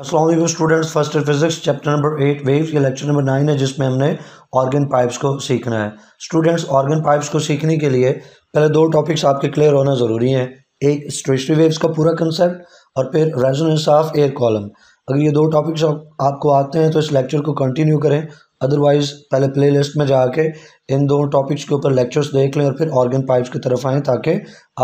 Aslam students first physics chapter number eight waves ये lecture number nine है जिसमें हमने ऑर्गन पाइप्स को सीखना है स्टूडेंट्स ऑर्गन पाइप्स को सीखने के लिए पहले दो टॉपिक्स आपके क्लियर होना ज़रूरी है एक स्ट्रेशनरी वेव्स का पूरा कंसेप्ट और फिर रेजोनेंस ऑफ एयर कॉलम अगर ये दो टॉपिक्स आपको आते हैं तो इस लेक्चर को कंटिन्यू करें अदरवाइज़ पहले प्ले लिस्ट में जाके इन दो टॉपिक्स के ऊपर लेक्चर्स देख लें और फिर ऑर्गन पाइप्स की तरफ आएँ ताकि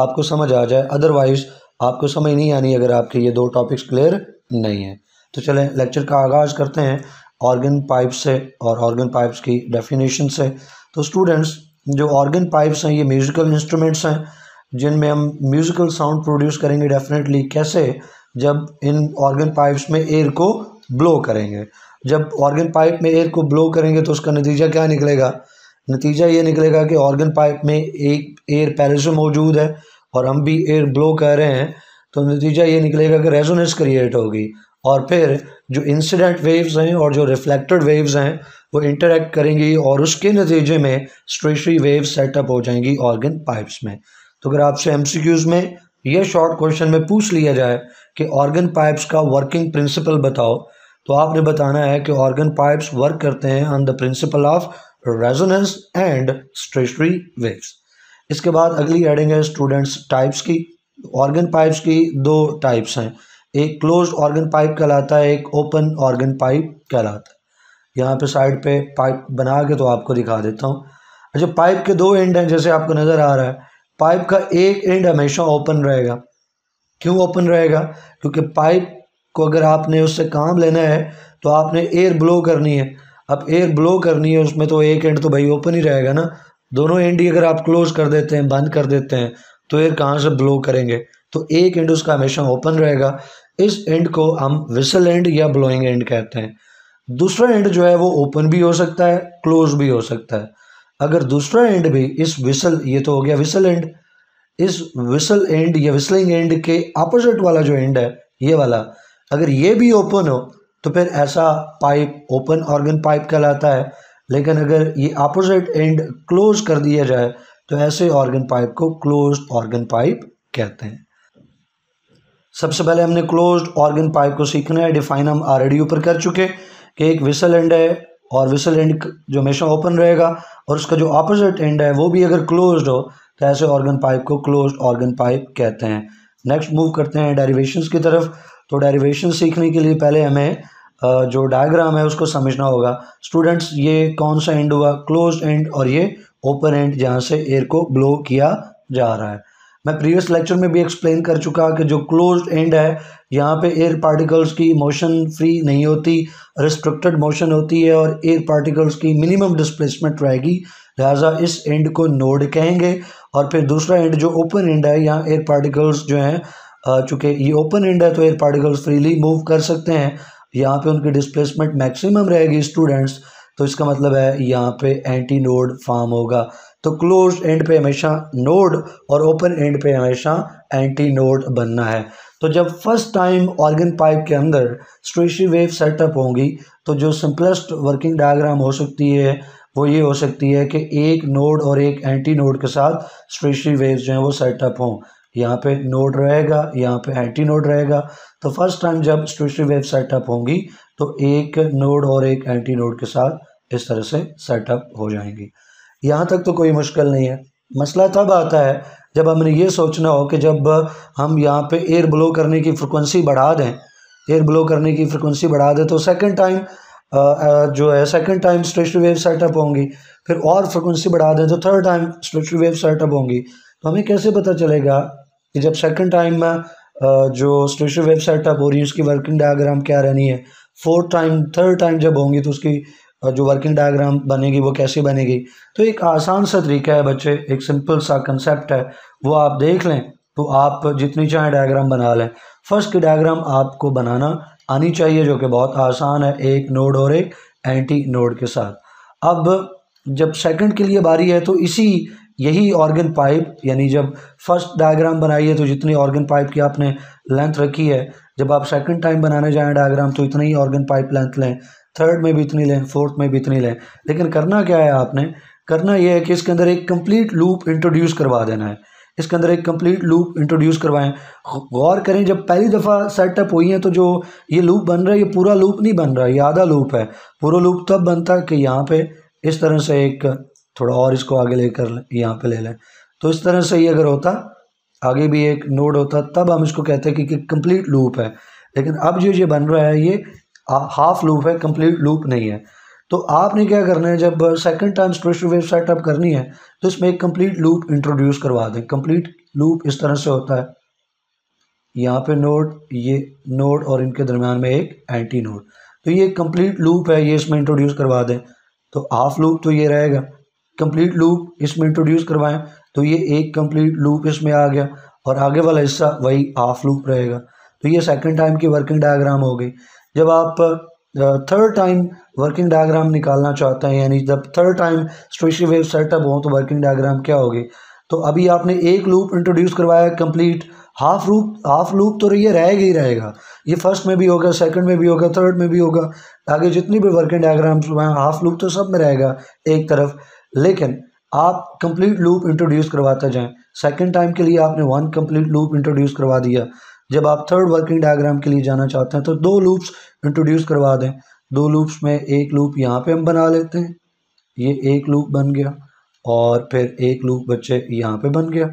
आपको समझ आ जाए अदरवाइज़ आपको समझ नहीं आनी अगर आपके ये दो टॉपिक्स क्लियर नहीं है तो चलें लेक्चर का आगाज़ करते हैं ऑर्गन पाइप से और ऑर्गन पाइप्स की डेफिनेशन से तो स्टूडेंट्स जो ऑर्गन पाइप्स हैं ये म्यूज़िकल इंस्ट्रूमेंट्स हैं जिनमें हम म्यूज़िकल साउंड प्रोड्यूस करेंगे डेफिनेटली कैसे जब इन ऑर्गन पाइप्स में एयर को ब्लो करेंगे जब ऑर्गन पाइप में एयर को ब्लो करेंगे तो उसका नतीजा क्या निकलेगा नतीजा ये निकलेगा कि ऑर्गन पाइप में एक एयर से मौजूद है और हम भी एयर ब्लो कर रहे हैं तो नतीजा ये निकलेगा कि रेजोनेंस क्रिएट होगी और फिर जो इंसिडेंट वेव्स हैं और जो रिफ्लेक्टेड वेव्स हैं वो इंटरेक्ट करेंगी और उसके नतीजे में स्ट्रेशरी वेव सेटअप हो जाएंगी ऑर्गन पाइप्स में तो अगर आपसे एमसीक्यूज में यह शॉर्ट क्वेश्चन में पूछ लिया जाए कि ऑर्गन पाइप्स का वर्किंग प्रिंसिपल बताओ तो आपने बताना है कि ऑर्गन पाइप्स वर्क करते हैं on the principle of resonance and stationary waves इसके बाद अगली एडिंग है स्टूडेंट्स टाइप्स की ऑर्गन पाइप्स की दो टाइप्स हैं एक क्लोज ऑर्गन पाइप कहलाता है एक ओपन ऑर्गन पाइप कहलाता है यहाँ पे साइड पे पाइप बना के तो आपको दिखा देता हूँ अच्छा पाइप के दो एंड हैं जैसे आपको नज़र आ रहा है पाइप का एक एंड हमेशा ओपन रहेगा क्यों ओपन रहेगा क्योंकि पाइप को अगर आपने उससे काम लेना है तो आपने एयर ब्लो करनी है अब एयर ब्लो करनी है उसमें तो एक एंड तो भाई ओपन ही रहेगा ना दोनों एंड ही अगर आप क्लोज कर देते हैं बंद कर देते हैं तो एयर कहाँ से ब्लो करेंगे तो एक एंड उसका हमेशा ओपन रहेगा इस एंड को हम विसल एंड या ब्लोइंग एंड कहते हैं दूसरा एंड जो है वो ओपन भी हो सकता है क्लोज भी हो सकता है अगर दूसरा एंड भी इस विसल ये तो हो गया विसल एंड इस विसल एंड या विसलिंग एंड के अपोजिट वाला जो एंड है ये वाला अगर ये भी ओपन हो तो फिर ऐसा पाइप ओपन ऑर्गन पाइप कहलाता है लेकिन अगर ये अपोजिट एंड क्लोज कर दिया जाए तो ऐसे ऑर्गन पाइप को क्लोज ऑर्गन पाइप कहते हैं सबसे पहले हमने क्लोज्ड ऑर्गन पाइप को सीखना है डिफाइन हम ऑलरेडी ऊपर कर चुके कि एक विसल एंड है और विसल एंड जो हमेशा ओपन रहेगा और उसका जो अपोजिट एंड है वो भी अगर क्लोज्ड हो तो ऐसे ऑर्गन पाइप को क्लोज ऑर्गन पाइप कहते हैं नेक्स्ट मूव करते हैं डेरीवेशन की तरफ तो डेरीवेशन सीखने के लिए पहले हमें जो डायग्राम है उसको समझना होगा स्टूडेंट्स ये कौन सा एंड हुआ क्लोज एंड और ये ओपन एंड जहाँ से एयर को ब्लो किया जा रहा है मैं प्रीवियस लेक्चर में भी एक्सप्लेन कर चुका कि जो क्लोज एंड है यहाँ पे एयर पार्टिकल्स की मोशन फ्री नहीं होती रिस्ट्रिक्टेड मोशन होती है और एयर पार्टिकल्स की मिनिमम डिस्प्लेसमेंट रहेगी लिहाजा इस एंड को नोड कहेंगे और फिर दूसरा एंड जो ओपन एंड है यहाँ एयर पार्टिकल्स जो हैं चूँकि ये ओपन एंड है तो एयर पार्टिकल्स फ्रीली मूव कर सकते हैं यहाँ पर उनकी डिस्प्लेसमेंट मैक्सिमम रहेगी स्टूडेंट्स तो इसका मतलब है यहाँ पे एंटी नोड फॉर्म होगा तो क्लोज एंड पे हमेशा नोड और ओपन एंड पे हमेशा एंटी नोड बनना है तो जब फर्स्ट टाइम ऑर्गन पाइप के अंदर स्ट्रेशी वेव सेटअप होंगी तो जो सिंपलेस्ट वर्किंग डायग्राम हो सकती है वो ये हो सकती है कि एक नोड और एक एंटी नोड के साथ स्ट्रेशी वेव जो हैं वो सेटअप हों यहाँ पे नोड रहेगा यहाँ पे एंटी नोड रहेगा तो फर्स्ट टाइम जब स्ट्रेशी वेव सेटअप होंगी तो एक नोड और एक एंटी नोड के साथ इस तरह से सेटअप हो जाएंगी यहाँ तक तो कोई मुश्किल नहीं है मसला तब आता है जब हमने ये सोचना हो कि जब हम यहाँ पे एयर ब्लो करने की फ्रिक्वेंसी बढ़ा दें एयर ब्लो करने की फ्रिक्वेंसी बढ़ा दें तो सेकंड टाइम जो है second time stationary wave setup होंगी फिर और फ्रिक्वेंसी बढ़ा दें तो third time stationary wave setup होंगी तो हमें कैसे पता चलेगा कि जब सेकंड टाइम में जो स्टेशनरी वेब सेटअप हो रही है उसकी वर्किंग डायग्राम क्या रहनी है फोर्थ टाइम थर्ड टाइम जब होंगी तो उसकी जो वर्किंग डायग्राम बनेगी वो कैसे बनेगी तो एक आसान सा तरीका है बच्चे एक सिंपल सा कंसेप्ट है वो आप देख लें तो आप जितनी चाहें डायग्राम बना लें फर्स्ट की डायग्राम आपको बनाना आनी चाहिए जो कि बहुत आसान है एक नोड और एक एंटी नोड के साथ अब जब सेकंड के लिए बारी है तो इसी यही ऑर्गन पाइप यानी जब फर्स्ट डायग्राम बनाई है तो जितनी ऑर्गन पाइप की आपने लेंथ रखी है जब आप सेकंड टाइम बनाने जाएं डायग्राम तो इतना ही ऑर्गन पाइप लेंथ लें थर्ड में भी इतनी लें फोर्थ में भी इतनी लें लेकिन करना क्या है आपने करना यह है कि इसके अंदर एक कंप्लीट लूप इंट्रोड्यूस करवा देना है इसके अंदर एक कंप्लीट लूप इंट्रोड्यूस करवाएं गौर करें जब पहली दफ़ा सेटअप हुई है तो जो ये लूप बन रहा है ये पूरा लूप नहीं बन रहा ये आधा लूप है पूरा लूप तब बनता है कि यहाँ पे इस तरह से एक थोड़ा और इसको आगे लेकर यहाँ पे ले लें तो इस तरह से ये अगर होता आगे भी एक नोड होता तब हम इसको कहते हैं कि, कंप्लीट लूप है लेकिन अब जो ये बन रहा है ये हाफ लूप है कंप्लीट लूप नहीं है तो आपने क्या करना है जब second time special wave setup करनी है तो इसमें एक कंप्लीट लूप इंट्रोड्यूस करवा दें कंप्लीट लूप इस तरह से होता है यहाँ पे नोड ये नोड और इनके दरम्यान में एक एंटी नोड तो ये कंप्लीट लूप है ये इसमें इंट्रोड्यूस करवा दें तो हाफ लूप तो ये रहेगा कंप्लीट लूप इसमें इंट्रोड्यूस करवाएं तो ये एक कंप्लीट लूप इसमें आ गया और आगे वाला हिस्सा वही हाफ लूप रहेगा तो ये सेकंड टाइम की वर्किंग डायग्राम हो गई जब आप थर्ड टाइम वर्किंग डायग्राम निकालना चाहते हैं यानी जब third time stationary wave setup हो तो वर्किंग डायग्राम क्या होगी तो अभी आपने एक लूप इंट्रोड्यूस करवाया complete half loop half loop तो ये रहेगा ही रहेगा ये फर्स्ट में भी होगा सेकंड में भी होगा थर्ड में भी होगा आगे जितनी भी वर्किंग डायग्राम्स हुए हैं हाफ लूप तो सब में रहेगा एक तरफ लेकिन आप कंप्लीट लूप इंट्रोड्यूस करवाते जाएं सेकंड टाइम के लिए आपने वन कंप्लीट लूप इंट्रोड्यूस करवा दिया जब आप थर्ड वर्किंग डायग्राम के लिए जाना चाहते हैं तो दो लूप्स इंट्रोड्यूस करवा दें दो लूप्स में एक लूप यहाँ पे हम बना लेते हैं ये एक लूप बन गया और फिर एक लूप बच्चे यहाँ पे बन गया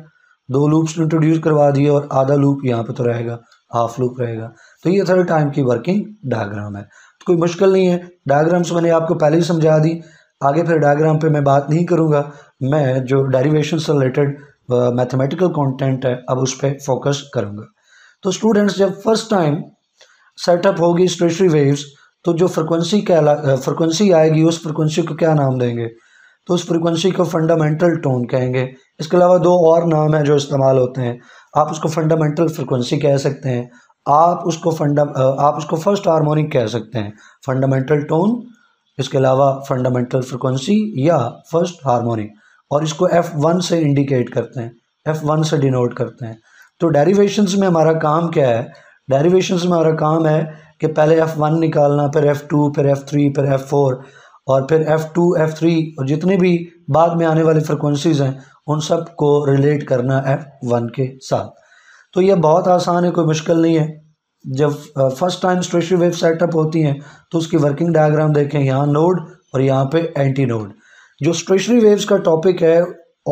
दो लूप्स इंट्रोड्यूस करवा दिए और आधा लूप यहाँ पे तो रहेगा हाफ लूप रहेगा तो ये थर्ड टाइम की वर्किंग डायग्राम है तो कोई मुश्किल नहीं है डायग्राम्स मैंने आपको पहले ही समझा दी आगे फिर डायग्राम पे मैं बात नहीं करूँगा मैं जो डेरिवेशन से रिलेटेड मैथमेटिकल कंटेंट है अब उस पर फोकस करूँगा तो स्टूडेंट्स जब फर्स्ट टाइम सेटअप होगी स्टेशनरी वेव्स तो जो फ्रिक्वेंसी कहला फ्रिक्वेंसी uh, आएगी उस फ्रिक्वेंसी को क्या नाम देंगे तो उस फ्रिक्वेंसी को फंडामेंटल टोन कहेंगे इसके अलावा दो और नाम हैं जो इस्तेमाल होते हैं आप उसको फंडामेंटल फ्रिक्वेंसी कह सकते हैं आप उसको फंडा uh, आप उसको फर्स्ट हारमोनिक कह सकते हैं फंडामेंटल टोन इसके अलावा फंडामेंटल फ्रिक्वेंसी या फर्स्ट हारमोनिक और इसको एफ़ वन से इंडिकेट करते हैं एफ़ वन से डिनोट करते हैं तो डेरिवेशंस में हमारा काम क्या है डेरिवेशंस में हमारा काम है कि पहले एफ़ वन निकालना फिर एफ़ टू फिर एफ़ थ्री फिर एफ़ फोर और फिर एफ़ टू एफ़ थ्री और जितने भी बाद में आने वाली फ्रिक्वेंसीज़ हैं उन सब को रिलेट करना एफ़ वन के साथ तो यह बहुत आसान है कोई मुश्किल नहीं है जब first time stationary wave setup होती हैं तो उसकी वर्किंग डायग्राम देखें यहाँ नोड और यहाँ पे एंटी नोड जो स्टेशनरी वेव्स का टॉपिक है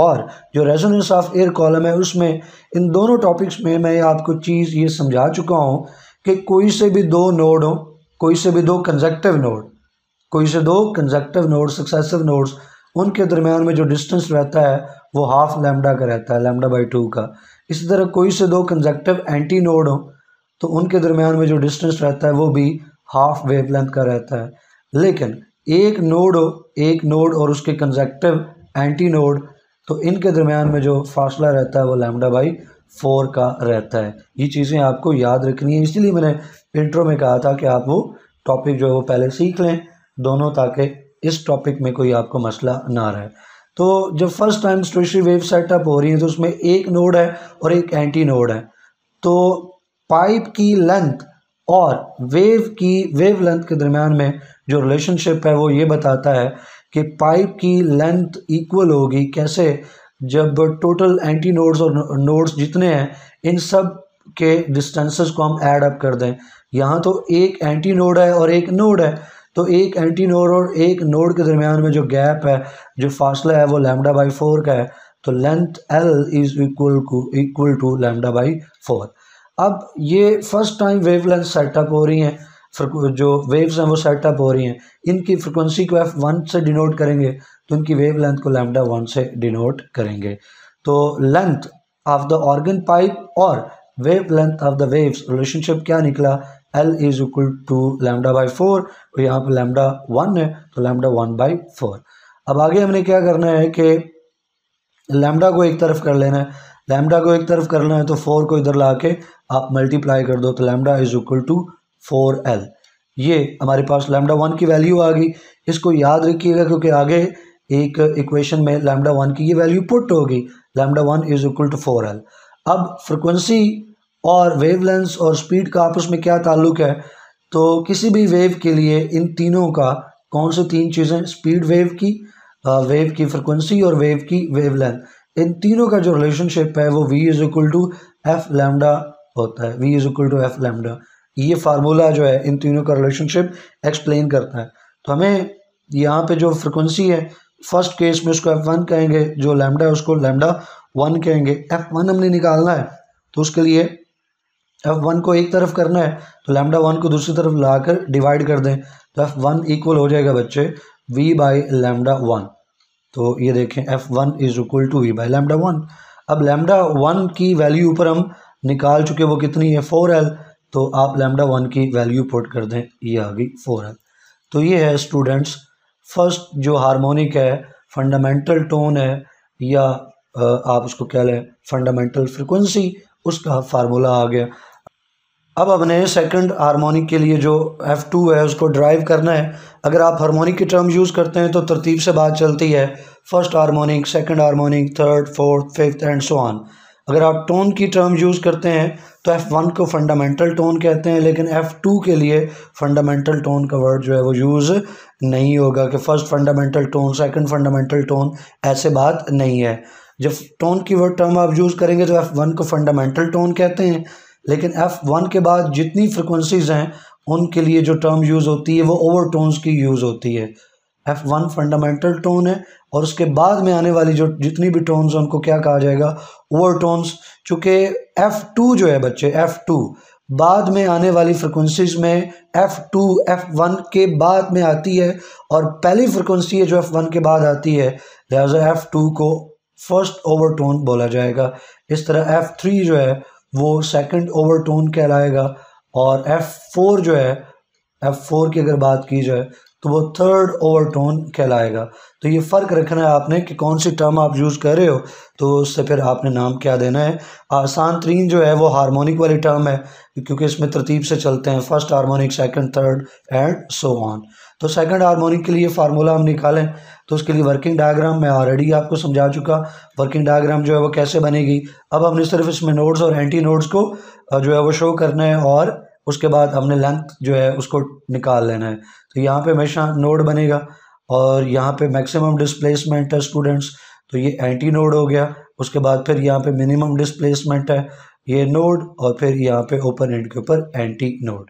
और जो रेजोनेंस ऑफ एयर कॉलम है उसमें इन दोनों टॉपिक्स में मैं आपको चीज़ ये समझा चुका हूँ कि कोई से भी दो नोड हो कोई से भी दो कंजक्टिव नोड कोई से दो कंजक्टिव नोड सक्सेसिव नोड्स उनके दरम्यान में जो डिस्टेंस रहता है वो हाफ लैमडा का रहता है लैमडा बाई टू का इसी तरह कोई से दो कंजक्टिव एंटी नोड हों तो उनके दरम्यान में जो डिस्टेंस रहता है वो भी हाफ वेव लेंथ का रहता है लेकिन एक नोड एक नोड और उसके कंजेक्टिव एंटी नोड तो इनके दरमियान में जो फासला रहता है वो लैमडा बाई फोर का रहता है ये चीज़ें आपको याद रखनी है इसलिए मैंने इंट्रो में कहा था कि आप वो टॉपिक जो है वो पहले सीख लें दोनों ताकि इस टॉपिक में कोई आपको मसला ना रहे तो जब first time stationary wave setup हो रही है तो उसमें एक नोड है और एक एंटी नोड है तो पाइप की लेंथ और वेव की वेव लेंथ के दरम्यान में जो रिलेशनशिप है वो ये बताता है कि पाइप की लेंथ इक्वल होगी कैसे जब टोटल एंटी नोड्स और नोड्स जितने हैं इन सब के डिस्टेंसेस को हम ऐड अप कर दें यहाँ तो एक एंटी नोड है और एक नोड है तो एक एंटी नोड और एक नोड के दरमियान में जो गैप है जो फासला है वो लैमडा बाई फोर का है तो length L is equal to equal to lambda by four अब ये फ़र्स्ट टाइम वेवलेंथ सेटअप हो रही हैं जो वेव्स हैं वो सेटअप हो रही हैं इनकी फ्रिक्वेंसी को एफ वन से डिनोट करेंगे तो इनकी वेव लेंथ को लैमडा वन से डिनोट करेंगे तो length of the organ pipe और wavelength of the waves relationship क्या निकला L is equal to lambda by four और यहाँ पर लैमडा वन है तो लैमडा वन बाई फोर अब आगे हमने क्या करना है कि लैमडा को एक तरफ कर लेना है लैमडा को एक तरफ करना है तो फोर को इधर ला के आप मल्टीप्लाई कर दो तो lambda is equal to four L ये हमारे पास लैमडा वन की वैल्यू आ गई इसको याद रखिएगा क्योंकि आगे एक इक्वेशन में लैमडा वन की ये वैल्यू पुट होगी lambda one is equal to four L अब फ्रिक्वेंसी और लेंस और स्पीड का आपस में क्या ताल्लुक है तो किसी भी वेव के लिए इन तीनों का कौन से तीन चीज़ें स्पीड वेव की वेव की फ्रिक्वेंसी और वेव की वेवलेंथ इन तीनों का जो रिलेशनशिप है वो V is equal to F lambda होता है V is equal to F lambda ये फार्मूला जो है इन तीनों का रिलेशनशिप एक्सप्लेन करता है तो हमें यहाँ पे जो फ्रिक्वेंसी है फर्स्ट केस में उसको एफ वन कहेंगे जो लैमडा है उसको लैमडा वन कहेंगे एफ वन हमने निकालना है तो उसके लिए एफ वन को एक तरफ करना है तो लैमडा वन को दूसरी तरफ लाकर डिवाइड कर दें तो एफ वन इक्वल हो जाएगा बच्चे वी बाई लैमडा वन तो ये देखें F one is equal to V by lambda one अब लैमडा वन की वैल्यू ऊपर हम निकाल चुके वो कितनी है फोर एल तो आप लैमडा वन की वैल्यू पुट कर दें ये आ गई फोर एल तो ये है स्टूडेंट्स फर्स्ट जो हारमोनिक है फंडामेंटल टोन है या आप उसको कह लें फंडामेंटल फ्रिक्वेंसी उसका फार्मूला आ गया अब हमने सेकंड हारमोनिक के लिए जो एफ़ टू है उसको ड्राइव करना है अगर आप हारमोनिक के टर्म यूज़ करते हैं तो तरतीब से बात चलती है first harmonic second harmonic third fourth fifth and so on अगर आप टोन की टर्म यूज़ करते हैं तो एफ़ वन को फंडामेंटल टोन कहते हैं लेकिन एफ़ टू के लिए फंडामेंटल टोन का वर्ड जो है वो यूज़ नहीं होगा कि first fundamental tone second fundamental tone ऐसे बात नहीं है जब टोन की वर्ड टर्म आप यूज़ करेंगे तो एफ़ वन को फंडामेंटल टोन कहते हैं लेकिन एफ़ वन के बाद जितनी फ्रिक्वेंसीज़ हैं उनके लिए जो टर्म यूज़ होती है वो ओवर टोन्स की यूज़ होती है एफ़ वन फंडामेंटल टोन है और उसके बाद में आने वाली जो जितनी भी टोन्स हैं उनको क्या कहा जाएगा ओवर टोन्स चूँकि एफ़ टू जो है बच्चे एफ़ टू बाद में आने वाली फ्रिक्वेंसीज में एफ टू एफ वन के बाद में आती है और पहली फ्रिक्वेंसी है जो वन के बाद आती है लिहाजा एफ़ टू को फर्स्ट ओवर टोन बोला जाएगा इस तरह एफ़ थ्री जो है वो सेकंड ओवरटोन कहलाएगा और एफ़ फोर जो है एफ़ फोर की अगर बात की जाए तो वो थर्ड ओवरटोन कहलाएगा तो ये फ़र्क रखना है आपने कि कौन सी टर्म आप यूज़ कर रहे हो तो उससे फिर आपने नाम क्या देना है आसान तरीन जो है वो हारमोनिक वाली टर्म है क्योंकि इसमें तरतीब से चलते हैं first harmonic second third and so on तो सेकंड हार्मोनिक के लिए फार्मूला हम निकालें तो उसके लिए वर्किंग डायग्राम मैं ऑलरेडी आपको समझा चुका वर्किंग डायग्राम जो है वो कैसे बनेगी अब हमने सिर्फ इसमें नोड्स और एंटी नोड्स को जो है वो शो करना है और उसके बाद हमने लेंथ जो है उसको निकाल लेना है तो यहाँ पर हमेशा नोड बनेगा और यहाँ पर मैक्सिमम डिसप्लेसमेंट है स्टूडेंट्स तो ये एंटी नोड हो गया उसके बाद फिर यहाँ पर मिनिमम डिसप्लेसमेंट है ये नोड और फिर यहाँ पे ओपन एंड के ऊपर एंटी नोड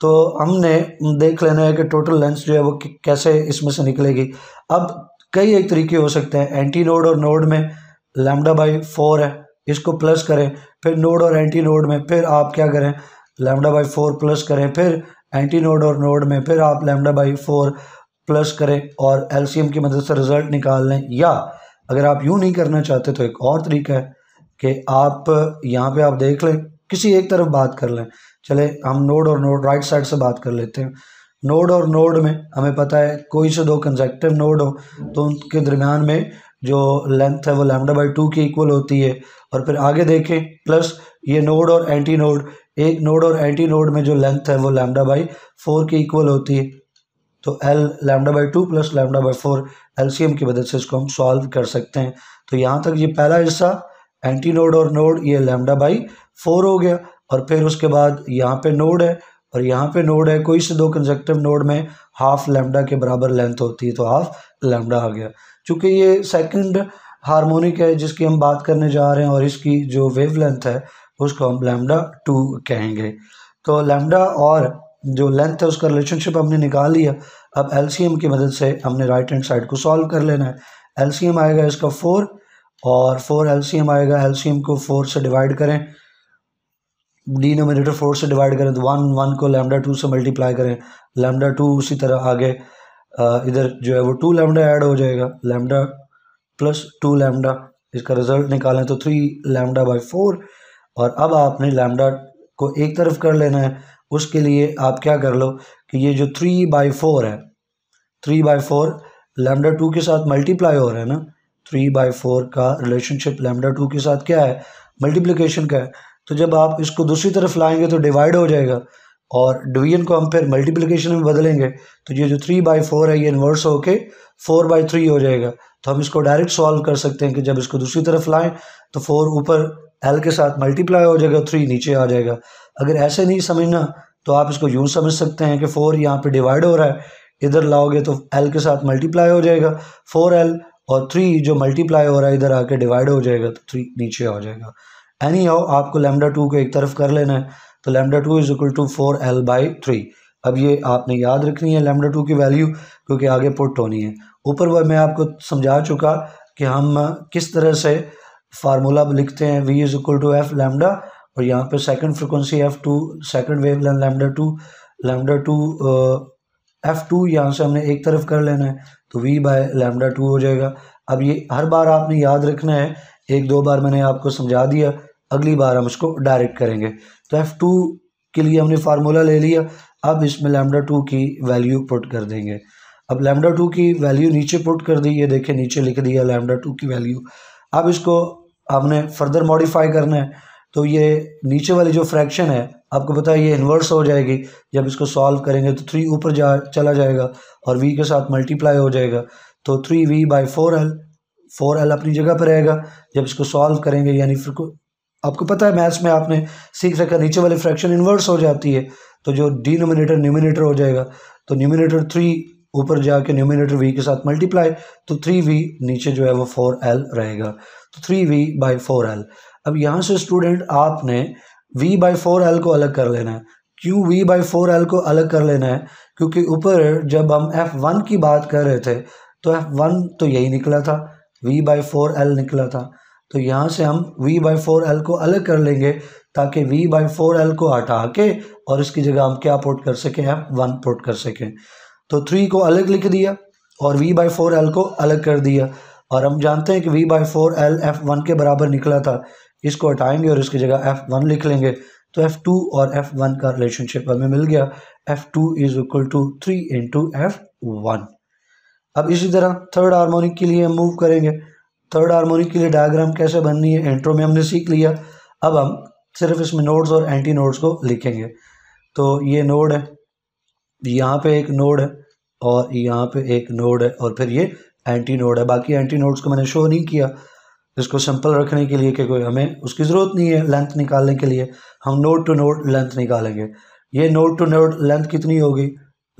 तो हमने देख लेना है कि टोटल लेंथ जो है वो कैसे इसमें से निकलेगी अब कई एक तरीके हो सकते हैं एंटी नोड और नोड में लैमडा बाई फोर है इसको प्लस करें फिर नोड और एंटी नोड में फिर आप क्या करें लैमडा बाई फोर प्लस करें फिर एंटी नोड और नोड में फिर आप लैमडा बाई फोर प्लस करें और एलसीएम की मदद से रिज़ल्ट निकाल लें या अगर आप यूँ नहीं करना चाहते तो एक और तरीका है कि आप यहाँ पे आप देख लें किसी एक तरफ बात कर लें चले हम नोड और नोड राइट साइड से बात कर लेते हैं नोड और नोड में हमें पता है कोई से दो कंजेक्टिव नोड हो तो उनके दरम्यान में जो लेंथ है वो लैमडा बाई टू की इक्वल होती है और फिर आगे देखें प्लस ये नोड और एंटी नोड एक नोड और एंटी नोड में जो लेंथ है वो लैमडा बाई फोर की इक्वल होती है तो L lambda by two plus lambda by four L की मदद से इसको हम सॉल्व कर सकते हैं तो यहाँ तक ये पहला हिस्सा एंटी नोड और नोड ये लैमडा बाई फोर हो गया और फिर उसके बाद यहाँ पे नोड है और यहाँ पे नोड है कोई से दो कंजक्टिव नोड में हाफ लैमडा के बराबर लेंथ होती है तो हाफ लैमडा आ गया चूँकि ये सेकंड हार्मोनिक है जिसकी हम बात करने जा रहे हैं और इसकी जो वेव लेंथ है उसको हम लैमडा टू कहेंगे तो लैमडा और जो लेंथ है उसका रिलेशनशिप हमने निकाल लिया अब एलसीएम की मदद से हमने राइट हैंड साइड को सॉल्व कर लेना है एलसीएम आएगा इसका फोर और फोर एलसीएम आएगा एलसीएम को फोर से डिवाइड करें डिनोमिनेटर फोर से डिवाइड करें तो वन वन को लैमडा टू से मल्टीप्लाई करें लैमडा टू उसी तरह आगे इधर जो है वो टू लैमडा ऐड हो जाएगा लैमडा प्लस टू लैमडा इसका रिजल्ट निकालें तो थ्री लैमडा बाई फोर और अब आपने लैमडा को एक तरफ कर लेना है उसके लिए आप क्या कर लो कि ये जो थ्री बाई फोर है three by four lambda two के साथ मल्टीप्लाई हो रहा है ना थ्री बाई फोर का रिलेशनशिप लेमडा टू के साथ क्या है मल्टीप्लिकेशन का है तो जब आप इसको दूसरी तरफ लाएंगे तो डिवाइड हो जाएगा और डिवीजन को हम फिर मल्टीप्लिकेशन में बदलेंगे तो ये जो थ्री बाई फोर है ये इन्वर्स होके फोर बाई थ्री हो जाएगा तो हम इसको डायरेक्ट सॉल्व कर सकते हैं कि जब इसको दूसरी तरफ लाएं तो फोर ऊपर एल के साथ मल्टीप्लाई हो जाएगा थ्री नीचे आ जाएगा अगर ऐसे नहीं समझना तो आप इसको यूँ समझ सकते हैं कि फ़ोर यहाँ पर डिवाइड हो रहा है इधर लाओगे तो एल के साथ मल्टीप्लाई हो जाएगा फोर एल और थ्री जो मल्टीप्लाई हो रहा है इधर आके डिवाइड हो जाएगा तो थ्री नीचे आ जाएगा एनी हाउ आपको लेमडा टू को एक तरफ कर लेना है तो lambda two is equal to four L by three अब ये आपने याद रखनी है लेमडा टू की वैल्यू क्योंकि आगे पुट होनी है ऊपर वह मैं आपको समझा चुका कि हम किस तरह से फार्मूला लिखते हैं V is equal to F lambda और यहाँ पर second frequency F two second wave lambda two lambda two F two यहाँ से हमने एक तरफ कर लेना है तो वी बाय लेमडा टू हो जाएगा अब ये हर बार आपने याद रखना है एक दो बार मैंने आपको समझा दिया अगली बार हम इसको डायरेक्ट करेंगे तो एफ़ टू के लिए हमने फार्मूला ले लिया अब इसमें लैमडा टू की वैल्यू पुट कर देंगे अब लैमडा टू की वैल्यू नीचे पुट कर दी ये देखे नीचे लिख दिया लैमडा टू की वैल्यू अब इसको हमने फर्दर मॉडिफाई करना है तो ये नीचे वाली जो फ्रैक्शन है आपको पता है ये इन्वर्स हो जाएगी जब इसको सॉल्व करेंगे तो थ्री ऊपर जा चला जाएगा और वी के साथ मल्टीप्लाई हो जाएगा तो three V by four L four L अपनी जगह पर रहेगा जब इसको सॉल्व करेंगे यानी आपको पता है मैथ्स में आपने सीख रखा नीचे वाली फ्रैक्शन इन्वर्स हो जाती है तो जो डिनोमिनेटर न्यूमिनेटर हो जाएगा तो न्यूमिनेटर थ्री ऊपर जाके न्यूमिनेटर वी के साथ मल्टीप्लाई तो थ्री वी नीचे जो है वो फोर एल रहेगा तो three V by four L अब यहाँ से स्टूडेंट आपने वी बाई फोर एल को अलग कर लेना है क्यों वी बाई फोर एल को अलग कर लेना है क्योंकि ऊपर जब हम एफ़ वन की बात कर रहे थे तो एफ़ वन तो यही निकला था वी बाई फोर एल निकला था तो यहाँ से हम v बाई फोर एल को अलग कर लेंगे ताकि v बाई फोर एल को हटा के और इसकी जगह हम क्या पोर्ट कर सकें एफ वन पोर्ट कर सकें तो थ्री को अलग लिख दिया और v बाई फोर एल को अलग कर दिया और हम जानते हैं कि v by four L F one के बराबर निकला था इसको हटाएंगे और इसकी जगह एफ वन लिख लेंगे तो एफ टू और एफ वन का रिलेशनशिप हमें मिल गया F two is equal to three into F one अब इसी तरह थर्ड हारमोनिक के लिए हम मूव करेंगे थर्ड हारमोनिक के लिए डायग्राम कैसे बननी है इंट्रो में हमने सीख लिया अब हम सिर्फ इसमें नोड्स और एंटी नोड्स को लिखेंगे तो ये नोड है यहाँ पे एक नोड है और यहाँ पे एक नोड है और फिर ये एंटी नोड है बाकी एंटी नोड्स को मैंने शो नहीं किया इसको सिंपल रखने के लिए कि कोई हमें उसकी ज़रूरत नहीं है लेंथ निकालने के लिए हम नोड टू नोड लेंथ निकालेंगे ये नोड टू नोड लेंथ कितनी होगी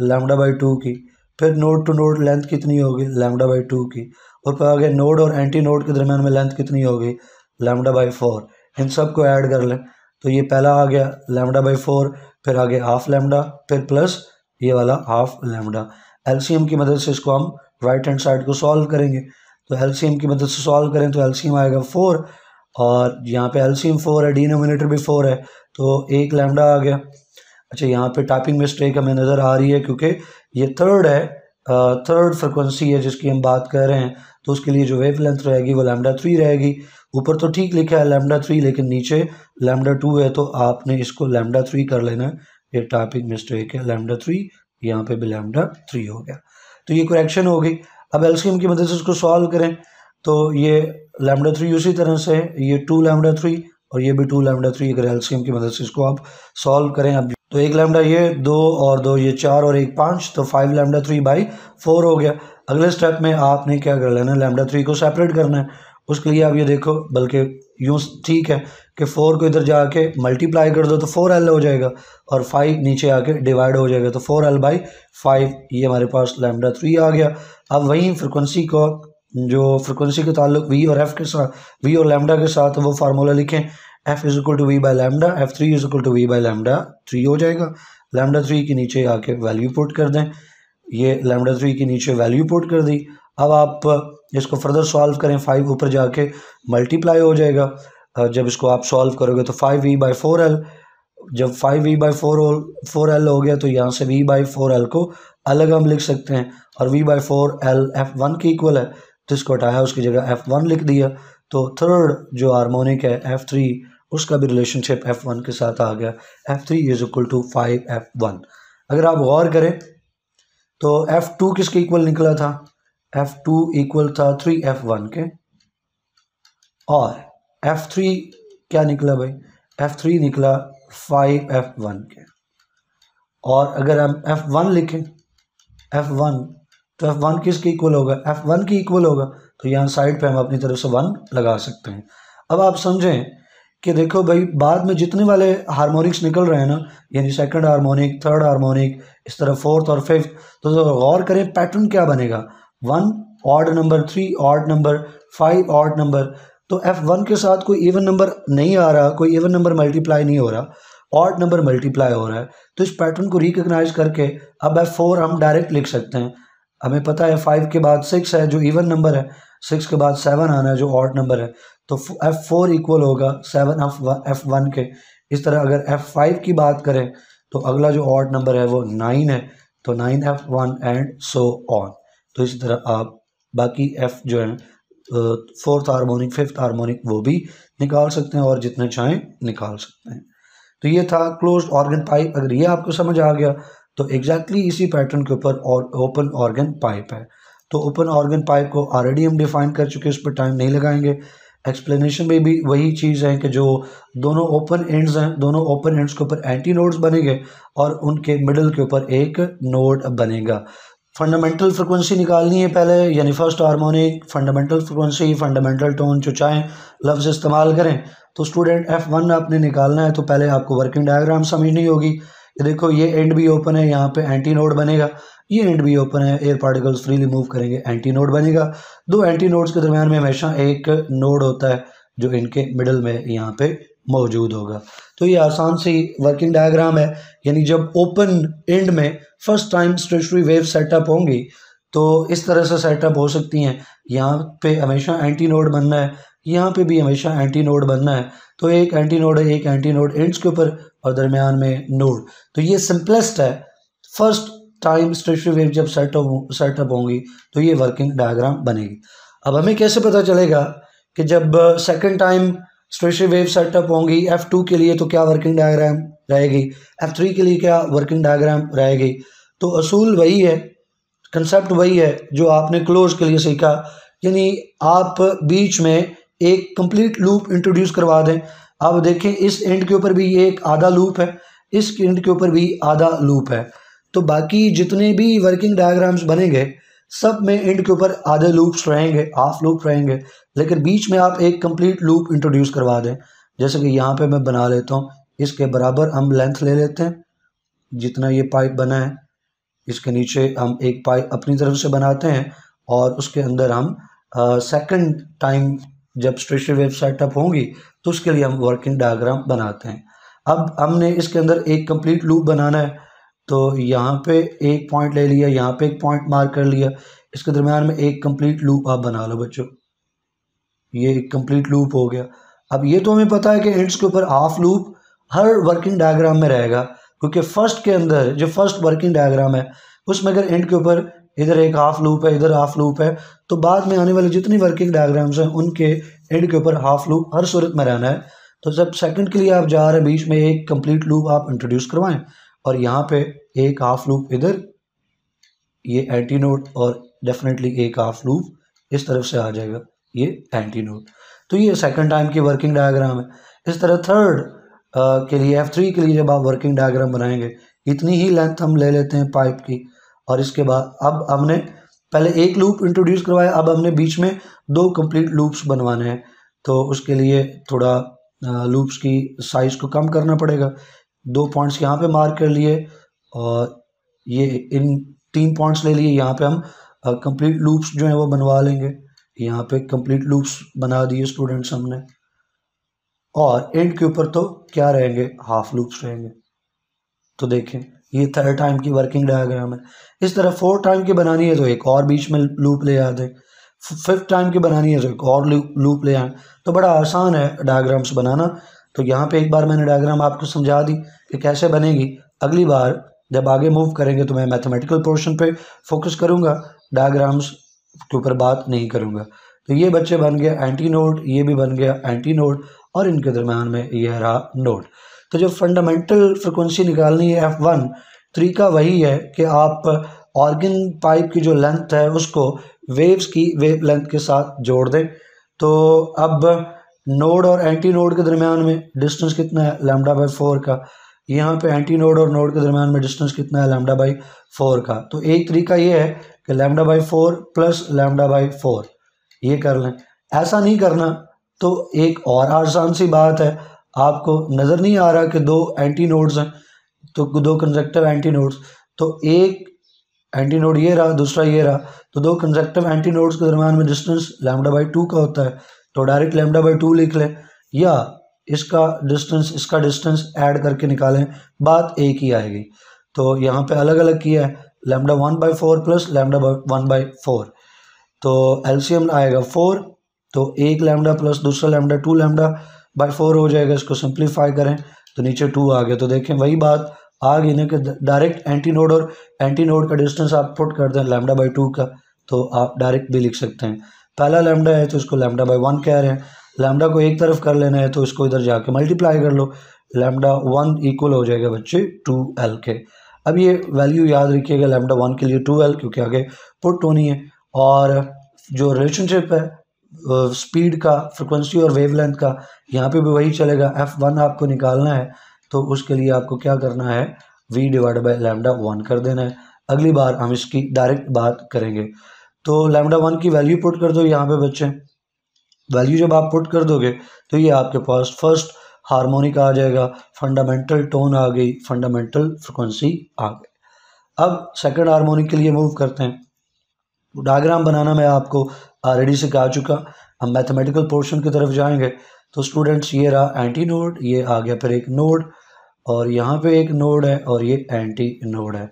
लैमडा बाई टू की फिर नोड टू नोड लेंथ कितनी होगी लैमडा बाई टू की और फिर आगे नोड और एंटी नोड के दरम्यान में लेंथ कितनी होगी लेमडा बाई फोर इन सब को ऐड कर लें तो ये पहला आ गया लेमडा बाई फोर फिर आगे हाफ लेमडा फिर प्लस ये वाला हाफ लेमडा एलसीएम की मदद से इसको हम राइट हैंड साइड को सॉल्व करेंगे तो एलसीएम की मदद से सॉल्व करें तो एलसीएम आएगा फोर और यहाँ पे एलसीएम फोर है डिनोमिनेटर भी फोर है तो एक लैमडा आ गया अच्छा यहाँ पे टाइपिंग मिस्टेक हमें नज़र आ रही है क्योंकि ये थर्ड है थर्ड फ्रिक्वेंसी है जिसकी हम बात कर रहे हैं तो उसके लिए जो वेव लेंथ रहेगी वो लैमडा थ्री रहेगी ऊपर तो ठीक लिखा है लैमडा थ्री लेकिन नीचे लैमडा टू है तो आपने इसको लैमडा थ्री कर लेना ये टाइपिंग मिस्टेक है लैमडा थ्री यहाँ पे भी लैमडा थ्री हो गया तो ये करेक्शन हो गई अब एल्शियम की मदद से उसको सॉल्व करें तो ये लैमडा थ्री उसी तरह से ये टू लैमडा थ्री और ये भी टू लैमडा थ्री अगर एल्शियम की मदद से इसको आप सॉल्व करें अब तो एक लैमडा ये दो और दो ये चार और एक पाँच तो five lambda three by four हो गया अगले स्टेप में आपने क्या कर लेना है लैमडा थ्री को सेपरेट करना है उसके लिए आप ये देखो बल्कि यूँ ठीक है कि फ़ोर को इधर जाके मल्टीप्लाई कर दो तो फ़ोर एल हो जाएगा और फाइव नीचे आके डिवाइड हो जाएगा तो फ़ोर एल बाई फाइव ये हमारे पास लैमडा थ्री आ गया अब वहीं फ्रिक्वेंसी को जो फ्रिक्वेंसी के ताल्लुक वी और एफ़ के साथ वी और लैमडा के साथ वो फार्मूला लिखें F is equal to V by lambda F three is equal to V by lambda three हो जाएगा लैमडा थ्री के नीचे आके वैल्यू पुट कर दें ये लैमडा थ्री के नीचे वैल्यू पुट कर दी अब आप इसको फर्दर सॉल्व करें फाइव ऊपर जाके मल्टीप्लाई हो जाएगा जब इसको आप सॉल्व करोगे तो five V by four L जब five V by four L four L हो गया तो यहाँ से वी बाई फोर एल को अलग हम लिख सकते हैं और V by four L F one के इक्वल है तो इसको हटाया उसकी जगह एफ वन लिख दिया तो थर्ड जो हारमोनिक है एफ थ्री उसका भी रिलेशनशिप एफ़ वन के साथ आ गया F three is equal to five F one अगर आप गौर करें तो एफ़ टू किसके इक्वल निकला था एफ़ टू इक्वल था थ्री एफ़ वन के और एफ़ थ्री क्या निकला भाई एफ़ थ्री निकला फाइव एफ़ वन के और अगर हम एफ़ वन लिखें एफ़ वन तो एफ़ वन किसके इक्वल होगा एफ़ वन की इक्वल होगा तो यहाँ साइड पे हम अपनी तरफ से वन लगा सकते हैं अब आप समझें कि देखो भाई बाद में जितने वाले हारमोनिक्स निकल रहे हैं ना यानी सेकंड हारमोनिक थर्ड हारमोनिक इस तरह फोर्थ और फिफ्थ तो जो तो गौर करें पैटर्न क्या बनेगा one odd number three odd number five odd number तो एफ वन के साथ कोई इवन नंबर नहीं आ रहा कोई इवन नंबर मल्टीप्लाई नहीं हो रहा ऑड नंबर मल्टीप्लाई हो रहा है तो इस पैटर्न को रिकगनाइज करके अब एफ फोर हम डायरेक्ट लिख सकते हैं हमें पता है फाइव के बाद सिक्स है जो इवन नंबर है सिक्स के बाद सेवन आना है जो ऑर्ड नंबर है तो एफ़ फोर इक्वल होगा सेवन एफ एफ वन के इस तरह अगर एफ़ फाइव की बात करें तो अगला जो ऑर्ड नंबर है वो नाइन है तो nine F one and so on तो इस तरह आप बाकी एफ़ जो है फोर्थ हारमोनिक फिफ्थ हारमोनिक वो भी निकाल सकते हैं और जितने चाहें निकाल सकते हैं तो ये था क्लोज ऑर्गन पाइप अगर ये आपको समझ आ गया तो एग्जैक्टली exactly इसी पैटर्न के ऊपर और ओपन ऑर्गन पाइप है तो ओपन ऑर्गन पाइप को ऑलरेडी हम डिफाइन कर चुके हैं उस पर टाइम नहीं लगाएंगे एक्सप्लेनेशन में भी वही चीज़ है कि जो दोनों ओपन एंड्स हैं दोनों ओपन एंड्स के ऊपर एंटी नोड्स बनेंगे और उनके मिडल के ऊपर एक नोड बनेगा फंडामेंटल फ्रिक्वेंसी निकालनी है पहले यानी first harmonic fundamental frequency fundamental tone जो चाहें लफ्ज़ इस्तेमाल करें तो स्टूडेंट एफ़ वन आपने निकालना है तो पहले आपको वर्किंग डायग्राम समझनी होगी देखो ये एंड भी ओपन है यहाँ पे एंटी नोड बनेगा ये नेट भी ओपन है एयर पार्टिकल्स फ्रीली मूव करेंगे एंटी नोड बनेगा दो एंटी नोड्स के दरमियान में हमेशा एक नोड होता है जो इनके मिडल में यहाँ पे मौजूद होगा तो ये आसान सी वर्किंग डायग्राम है यानी जब ओपन एंड में first time stationary wave setup होंगी तो इस तरह से सेटअप हो सकती हैं यहाँ पे हमेशा एंटी नोड बनना है यहाँ पे भी हमेशा एंटी नोड बनना है तो एक एंटी नोड है एक एंटी नोड एंड्स के ऊपर और दरमियान में नोड तो ये सिंपलेस्ट है फर्स्ट टाइम स्टेशनरी वेव जब सेटअप सेटअप होंगी तो ये वर्किंग डायग्राम बनेगी अब हमें कैसे पता चलेगा कि जब second time stationary wave setup होंगी एफ टू के लिए तो क्या वर्किंग डायग्राम रहेगी एफ थ्री के लिए क्या वर्किंग डायग्राम रहेगी तो असूल वही है कंसेप्ट वही है जो आपने क्लोज के लिए सीखा यानी आप बीच में एक कंप्लीट लूप इंट्रोड्यूस करवा दें आप देखें इस एंड के ऊपर भी ये एक आधा लूप है इस एंड के ऊपर भी आधा लूप है तो बाकी जितने भी वर्किंग डायग्राम्स बनेंगे सब में एंड के ऊपर आधे लूप्स रहेंगे हाफ लूप रहेंगे लेकिन बीच में आप एक कंप्लीट लूप इंट्रोड्यूस करवा दें जैसे कि यहाँ पे मैं बना लेता हूँ इसके बराबर हम लेंथ ले लेते हैं जितना ये पाइप बना है इसके नीचे हम एक पाइप अपनी तरफ से बनाते हैं और उसके अंदर हम सेकेंड टाइम जब स्टेशनरी वेब सेटअप होंगी तो उसके लिए हम वर्किंग डायग्राम बनाते हैं अब हमने इसके अंदर एक कंप्लीट लूप बनाना है तो यहाँ पे एक पॉइंट ले लिया यहाँ पे एक पॉइंट मार्क कर लिया इसके दरम्यान में एक कंप्लीट लूप आप बना लो बच्चों ये एक कम्प्लीट लूप हो गया अब ये तो हमें पता है कि एंड्स के ऊपर हाफ लूप हर वर्किंग डायग्राम में रहेगा क्योंकि फर्स्ट के अंदर जो फर्स्ट वर्किंग डायग्राम है उसमें अगर एंड के ऊपर इधर एक हाफ लूप है इधर हाफ लूप है तो बाद में आने वाले जितनी वर्किंग डायग्राम्स हैं उनके एंड के ऊपर हाफ लूप हर सूरत में रहना है तो जब सेकंड के लिए आप जा रहे हैं बीच में एक कंप्लीट लूप आप इंट्रोड्यूस करवाएं और यहाँ पे एक हाफ लूप इधर ये एंटी नोड और डेफिनेटली एक हाफ लूप इस तरफ से आ जाएगा ये एंटी नोड तो ये सेकंड टाइम की वर्किंग डायग्राम है इस तरह थर्ड के लिए एफ थ्री के लिए जब आप वर्किंग डायग्राम बनाएंगे इतनी ही लेंथ हम ले लेते हैं पाइप की और इसके बाद अब हमने पहले एक लूप इंट्रोड्यूस करवाया अब हमने बीच में दो कंप्लीट लूप्स बनवाने हैं तो उसके लिए थोड़ा लूप्स की साइज़ को कम करना पड़ेगा दो पॉइंट्स यहाँ पे मार्क कर लिए और ये इन तीन पॉइंट्स ले लिए यहाँ पे हम कंप्लीट लूप्स जो हैं वो बनवा लेंगे यहाँ पे कंप्लीट लूप्स बना दिए स्टूडेंट्स हमने और एंड के ऊपर तो क्या रहेंगे हाफ लूप्स रहेंगे तो देखें ये थर्ड टाइम की वर्किंग डायग्राम है इस तरह फोर्थ टाइम की बनानी है तो एक और बीच में लूप ले आ दें फिफ्थ टाइम की बनानी है तो एक और लूप ले आए तो बड़ा आसान है डायग्राम्स बनाना तो यहाँ पे एक बार मैंने डायग्राम आपको समझा दी कि कैसे बनेगी अगली बार जब आगे मूव करेंगे तो मैं मैथमेटिकल पोर्शन पे फोकस करूँगा डायग्राम्स के ऊपर बात नहीं करूँगा तो ये बच्चे बन गया एंटी नोड ये भी बन गया एंटी नोड और इनके दरम्यान में यह रहा नोड तो जो फंडामेंटल फ्रिक्वेंसी निकालनी है एफ़ वन तरीका वही है कि आप ऑर्गन पाइप की जो लेंथ है उसको वेव्स की वेव लेंथ के साथ जोड़ दें तो अब नोड और एंटी नोड के दरम्यान में डिस्टेंस कितना है लैमडा बाई फोर का यहाँ पे एंटी नोड और नोड के दरमियान में डिस्टेंस कितना है लैमडा बाई फोर का तो एक तरीका ये है कि lambda by four plus lambda by four ये कर लें ऐसा नहीं करना तो एक और आसान सी बात है आपको नज़र नहीं आ रहा कि दो एंटी नोड्स हैं तो दो कंजक्टिव एंटी नोड्स तो एक एंटी नोड ये रहा दूसरा ये रहा तो दो कंजक्टिव एंटी नोड्स के दरमियान में डिस्टेंस लैमडा बाई टू का होता है तो डायरेक्ट लैमडा बाई टू लिख लें या इसका डिस्टेंस इसका डिस्टेंस ऐड करके निकालें बात एक ही आएगी तो यहाँ पे अलग अलग किया है lambda one by four plus lambda one by four तो एलसीएम आएगा फोर तो एक लैमडा प्लस दूसरा lambda two lambda by four हो जाएगा इसको सिंप्लीफाई करें तो नीचे टू आ गया तो देखें वही बात आ गई ना कि डायरेक्ट एंटी नोड और एंटी नोड का डिस्टेंस आप पुट कर दें लेमडा बाई टू का तो आप डायरेक्ट भी लिख सकते हैं पहला लैमडा है तो इसको लैमडा बाई वन कह रहे हैं लैमडा को एक तरफ कर लेना है तो इसको इधर जाके मल्टीप्लाई कर लो लैमडा वन इक्वल हो जाएगा बच्चे टू एल के अब ये वैल्यू याद रखिएगा लैमडा वन के लिए टू एल क्योंकि आगे पुट होनी है और जो रिलेशनशिप है स्पीड का फ्रिक्वेंसी और वेवलेंथ का यहाँ पे भी वही चलेगा एफ वन आपको निकालना है तो उसके लिए आपको क्या करना है V divide by lambda one कर देना है अगली बार हम इसकी डायरेक्ट बात करेंगे तो लैमडा वन की वैल्यू पुट कर दो यहाँ पे बच्चे वैल्यू जब आप पुट कर दोगे तो ये आपके पास फर्स्ट हारमोनिक आ जाएगा फंडामेंटल टोन आ गई फंडामेंटल फ्रिक्वेंसी आ गई अब सेकंड हारमोनिक के लिए मूव करते हैं डायग्राम बनाना मैं आपको ऑलरेडी कहा चुका हम मैथमेटिकल पोर्शन की तरफ जाएंगे तो स्टूडेंट्स ये रहा एंटी नोड ये आ गया फिर एक नोड और यहाँ पे एक नोड है और ये एंटी नोड है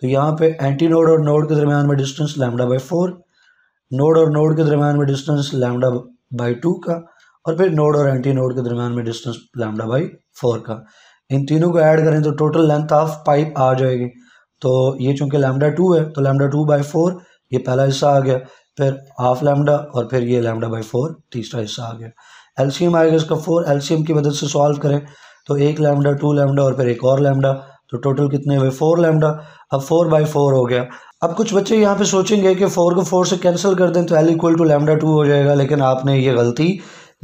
तो यहाँ पे एंटी नोड और नोड के दरमियान में distance lambda by four node और नोड के दरमियान में डिस्टेंस लैमडा बाई टू का और फिर नोड और एंटी नोड के दरमियान में डिस्टेंस लैमडा बाई फोर का इन तीनों को ऐड करें तो टोटल लेंथ ऑफ पाइप आ जाएगी तो ये चूंकि लैमडा टू है तो लैमडा टू बाई फोर ये पहला हिस्सा आ गया फिर हाफ लैमडा और फिर ये लैमडा बाई फोर तीसरा हिस्सा आ गया एलसीएम आएगा इसका फोर एलसीएम की मदद से सॉल्व करें तो एक लैमडा टू लैमडा और फिर एक और लैमडा तो टोटल कितने हुए फोर लैमडा अब फोर बाई फोर हो गया अब कुछ बच्चे यहाँ पे सोचेंगे कि फोर को फोर से कैंसिल कर दें तो L equal to lambda two हो जाएगा लेकिन आपने ये गलती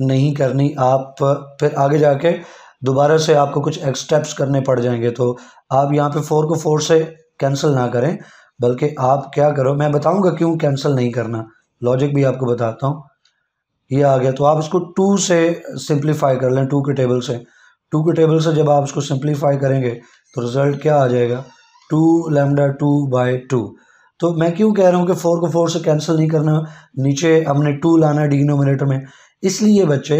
नहीं करनी आप फिर आगे जाके दोबारा से आपको कुछ एक्सटेप्स करने पड़ जाएंगे तो आप यहाँ पे फोर को फोर से कैंसिल ना करें बल्कि आप क्या करो मैं बताऊँगा क्यों कैंसिल नहीं करना लॉजिक भी आपको बताता हूँ ये आ गया तो आप इसको टू से सिंप्लीफाई कर लें टू के टेबल से टू के टेबल से जब आप इसको सिंप्लीफाई करेंगे तो रिज़ल्ट क्या आ जाएगा two lambda two by two तो मैं क्यों कह रहा हूँ कि फोर को फोर से कैंसिल नहीं करना नीचे हमने टू लाना है डिनोमिनेटर में इसलिए बच्चे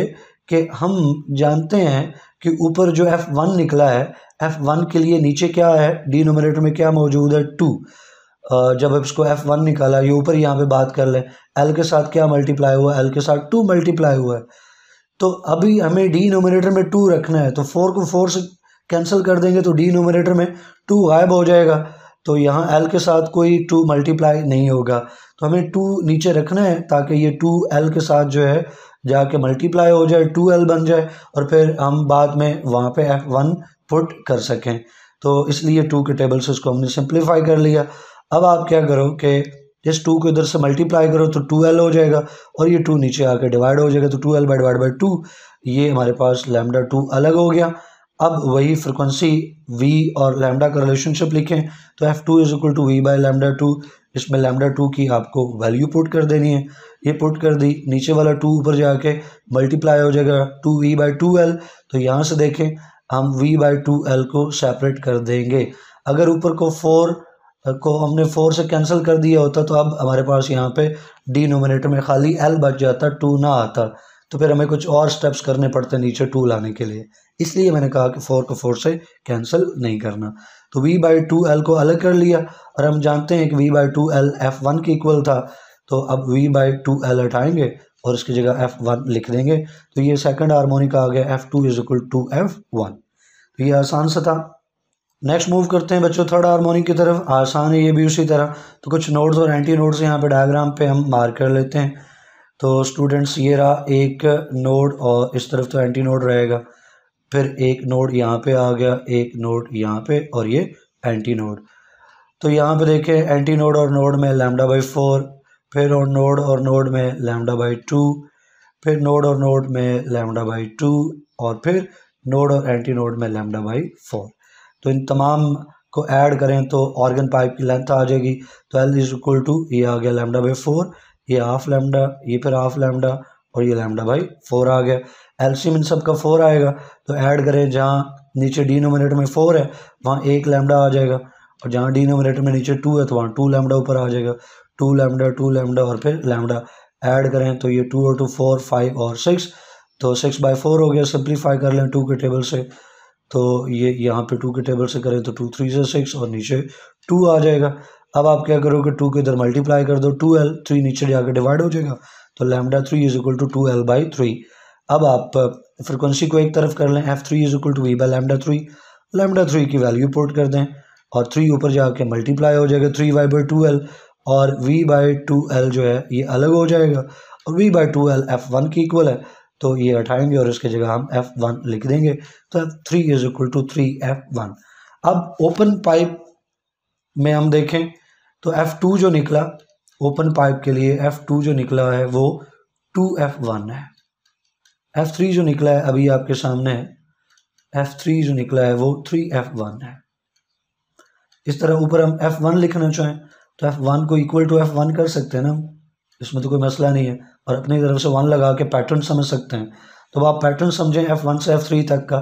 कि हम जानते हैं कि ऊपर जो एफ़ वन निकला है एफ़ वन के लिए नीचे क्या है डिनोमिनेटर में क्या मौजूद है टू जब इसको एफ़ वन निकाला ये ऊपर यहाँ पे बात कर लें एल के साथ क्या मल्टीप्लाई हुआ एल के साथ टू मल्टीप्लाई हुआ है तो अभी हमें डी नोमिनेटर में टू रखना है तो फोर को फोर से कैंसिल कर देंगे तो डी नोमिनेटर में टू गायब हो जाएगा तो यहाँ एल के साथ कोई टू मल्टीप्लाई नहीं होगा तो हमें टू नीचे रखना है ताकि ये टू एल के साथ जो है जाके मल्टीप्लाई हो जाए टू एल बन जाए और फिर हम बाद में वहाँ पे एफ वन पुट कर सकें तो इसलिए टू के टेबल से उसको हमने सिंप्लीफाई कर लिया अब आप क्या करो कि इस टू को इधर से मल्टीप्लाई करो तो टू एल हो जाएगा और ये टू नीचे आके डिवाइड हो जाएगा तो two L by divide by two ये हमारे पास लेमडा टू अलग हो गया अब वही फ्रिक्वेंसी v और लैमडा का रिलेशनशिप लिखें तो F two is equal to V by lambda two इसमें लैमडा टू की आपको वैल्यू पुट कर देनी है ये पुट कर दी नीचे वाला टू ऊपर जाके मल्टीप्लाई हो जाएगा two V by two L तो यहाँ से देखें हम वी बाई टू एल को सेपरेट कर देंगे अगर ऊपर को फोर को हमने फोर से कैंसिल कर दिया होता तो अब हमारे पास यहाँ पे डी में खाली एल बच जाता टू ना आता तो फिर हमें कुछ और स्टेप्स करने पड़ते हैं नीचे टू लाने के लिए इसलिए मैंने कहा कि फोर को फोर से कैंसिल नहीं करना तो वी बाई टू एल को अलग कर लिया और हम जानते हैं कि V by two L F one के इक्वल था तो अब वी बाई टू एल हटाएंगे और इसकी जगह एफ वन लिख देंगे तो ये सेकंड हारमोनिक आ गया F two is equal to F one तो ये आसान सा था नेक्स्ट मूव करते हैं बच्चों थर्ड हारमोनिक की तरफ आसान है ये भी उसी तरह तो कुछ नोट्स और एंटी नोट्स यहाँ पे डायग्राम पे हम मार्क कर लेते हैं तो स्टूडेंट्स ये रहा एक नोड और इस तरफ तो एंटी नोड रहेगा फिर एक नोड यहाँ पे आ गया एक नोड यहाँ पे और ये एंटी नोड तो यहाँ पे देखें एंटी नोड और नोड में लैमडा बाई फोर फिर और नोड और नोड में लैमडा बाई टू फिर नोड और नोड में लैमडा बाई टू और फिर नोड और एंटी नोड में लैमडा बाई फोर तो इन तमाम को ऐड करें तो ऑर्गन पाइप की लेंथ आ जाएगी तो एल इज इक्वल टू ये आ गया लैमडा बाई फोर ये हाफ लैमडा ये फिर हाफ लैमडा और ये लैमडा भाई फोर आ गया एलसीम इन सब का फोर आएगा तो ऐड करें जहाँ नीचे डिनोमिनेटर में फोर है वहाँ एक लैमडा आ जाएगा और जहाँ डिनोमिनेटर में नीचे टू है तो वहाँ टू लैमडा ऊपर आ जाएगा टू लैमडा टू लैमडा और फिर लैमडा ऐड करें तो ये टू और टू फोर फाइव और सिक्स तो सिक्स बाई फोर हो गया सिंप्लीफाई कर लें टू के टेबल से तो ये यहाँ पे टू के टेबल से करें तो टू थ्री से सिक्स और नीचे टू आ जाएगा अब आप क्या करोगे टू के इधर मल्टीप्लाई कर दो टू एल थ्री नीचे जाकर डिवाइड हो जाएगा तो lambda three is equal to two L by three अब आप फ्रिक्वेंसी uh, को एक तरफ कर लें F three is equal to V by lambda three lambda three की वैल्यू पोर्ट कर दें और थ्री ऊपर जाके मल्टीप्लाई हो जाएगा three Y by two L और वी बाई टू एल जो है ये अलग हो जाएगा और V by two L F one की इक्वल है तो ये हटाएंगे और इसके जगह हम एफ़ वन लिख देंगे तो F three is equal to three F one अब ओपन पाइप में हम देखें तो एफ़ टू जो निकला ओपन पाइप के लिए एफ़ टू जो निकला है वो टू एफ़ वन है एफ़ थ्री जो निकला है अभी आपके सामने है एफ़ थ्री जो निकला है वो थ्री एफ़ वन है इस तरह ऊपर हम एफ़ वन लिखना चाहें तो एफ़ वन को इक्वल टू एफ़ वन कर सकते हैं ना इसमें तो कोई मसला नहीं है और अपनी तरफ से वन लगा के पैटर्न समझ सकते हैं तो आप पैटर्न समझें एफ़ वन से एफ़ थ्री तक का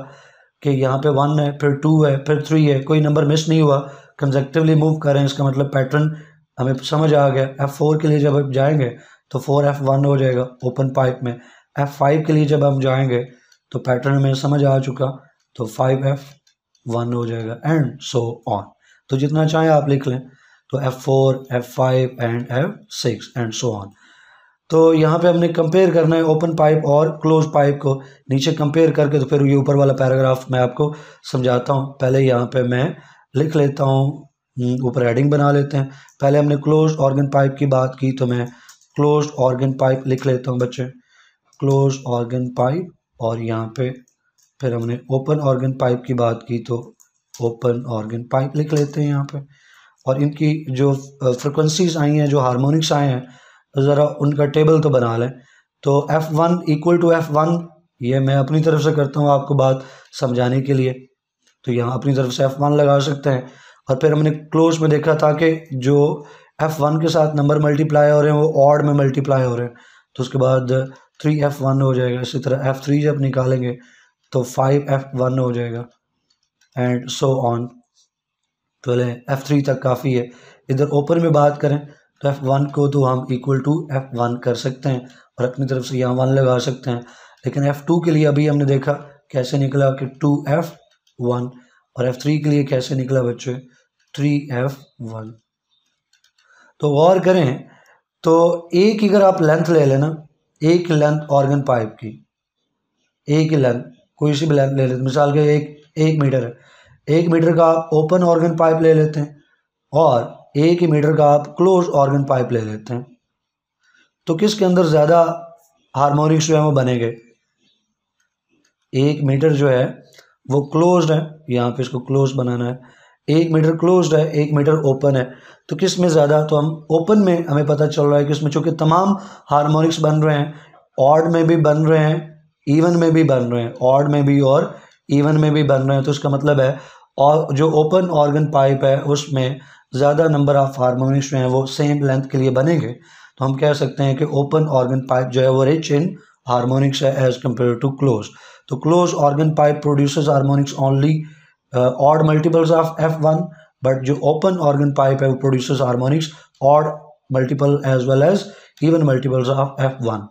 कि यहाँ पे वन है फिर टू है फिर थ्री है कोई नंबर मिस नहीं हुआ कंजक्टिवली मूव कर रहे हैं इसका मतलब पैटर्न हमें समझ आ गया एफ फोर के लिए जब हम जाएंगे तो फोर एफ वन हो जाएगा ओपन पाइप में एफ फाइव के लिए जब हम जाएंगे तो पैटर्न हमें समझ आ चुका तो फाइव एफ वन हो जाएगा एंड सो ऑन तो जितना चाहे आप लिख लें तो F four F five and F six and so on तो यहाँ पे हमने कंपेयर करना है ओपन पाइप और क्लोज पाइप को नीचे कंपेयर करके तो फिर ये ऊपर वाला पैराग्राफ मैं आपको समझाता हूँ पहले यहाँ पे मैं लिख लेता हूँ हम्म, ऊपर हेडिंग बना लेते हैं पहले हमने क्लोज ऑर्गन पाइप की बात की तो मैं क्लोज ऑर्गन पाइप लिख लेता हूँ बच्चे क्लोज ऑर्गन पाइप और यहाँ पे फिर हमने ओपन ऑर्गन पाइप की बात की तो ओपन ऑर्गन पाइप लिख लेते हैं यहाँ पे और इनकी जो फ्रिक्वेंसीज आई हैं जो हारमोनिक्स आए हैं तो ज़रा उनका टेबल तो बना लें तो F one equal to F one ये मैं अपनी तरफ से करता हूँ आपको बात समझाने के लिए तो यहाँ अपनी तरफ से एफ़ वन लगा सकते हैं और फिर हमने क्लोज में देखा था कि जो एफ़ वन के साथ नंबर मल्टीप्लाई हो रहे हैं वो ऑड में मल्टीप्लाई हो रहे हैं तो उसके बाद थ्री एफ़ वन हो जाएगा इसी तरह एफ़ थ्री जब निकालेंगे तो फाइव एफ़ वन हो जाएगा एंड सो ऑन तो पहले एफ़ थ्री तक काफ़ी है इधर ओपन में बात करें तो एफ़ वन को तो हम इक्वल टू एफ़ वन कर सकते हैं और अपनी तरफ से यहाँ वन लगा सकते हैं लेकिन एफ़ टू के लिए अभी हमने देखा कैसे निकला कि टू एफ़ वन और एफ थ्री के लिए कैसे निकला बच्चों थ्री एफ वन तो और करें तो एक अगर आप लेंथ ले लेना एक लेंथ ऑर्गन पाइप की एक लेंथ कोई सी भी लेंथ ले लेते मिसाल के एक एक मीटर है एक मीटर का आप ओपन ऑर्गन पाइप ले लेते हैं और एक ही मीटर का आप क्लोज ऑर्गन पाइप ले लेते हैं तो किसके अंदर ज़्यादा हारमोनिक्स जो है वो बनेंगे एक मीटर जो है वो क्लोज है यहाँ पे इसको क्लोज बनाना है एक मीटर क्लोज है एक मीटर ओपन है तो किस में ज़्यादा तो हम ओपन में हमें पता चल रहा है कि उसमें चूँकि तमाम हारमोनिक्स बन रहे हैं ऑड में भी बन रहे हैं इवन में भी बन रहे हैं ऑड में भी और इवन में भी बन रहे हैं तो उसका मतलब है और जो ओपन ऑर्गन पाइप है उसमें ज़्यादा नंबर ऑफ हारमोनिक्स जो हैं वो सेम लेंथ के लिए बनेंगे तो हम कह सकते हैं कि ओपन ऑर्गन पाइप जो है वो रिच इन हारमोनिक्स है एज़ कम्पेयर टू क्लोज तो close organ pipe producers harmonics only odd multiples of F one but जो ओपन ऑर्गन पाइप है वो produce harmonics odd multiple as well as even multiples of F one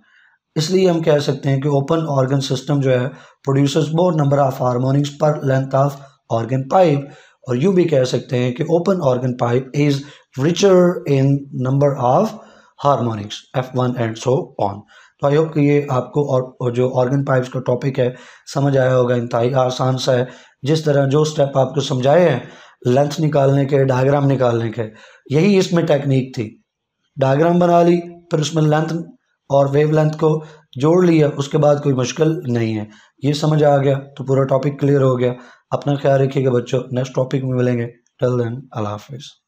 इसलिए हम कह सकते हैं कि ओपन ऑर्गन सिस्टम जो है produce more number of harmonics पर लेंथ ऑफ ऑर्गन पाइप और यू भी कह सकते हैं कि open organ pipe is richer in number of harmonics F one and so on तो आई होप कि ये आपको और जो ऑर्गन पाइप्स का टॉपिक है समझ आया होगा इंतहाई आसान सा है जिस तरह जो स्टेप आपको समझाए हैं लेंथ निकालने के डायग्राम निकालने के यही इसमें टेक्निक थी डायग्राम बना ली फिर उसमें लेंथ और वेव लेंथ को जोड़ लिया उसके बाद कोई मुश्किल नहीं है ये समझ आ गया तो पूरा टॉपिक क्लियर हो गया अपना ख्याल रखिएगा बच्चों नेक्स्ट टॉपिक में मिलेंगे टल देन अल्लाह हाफिज़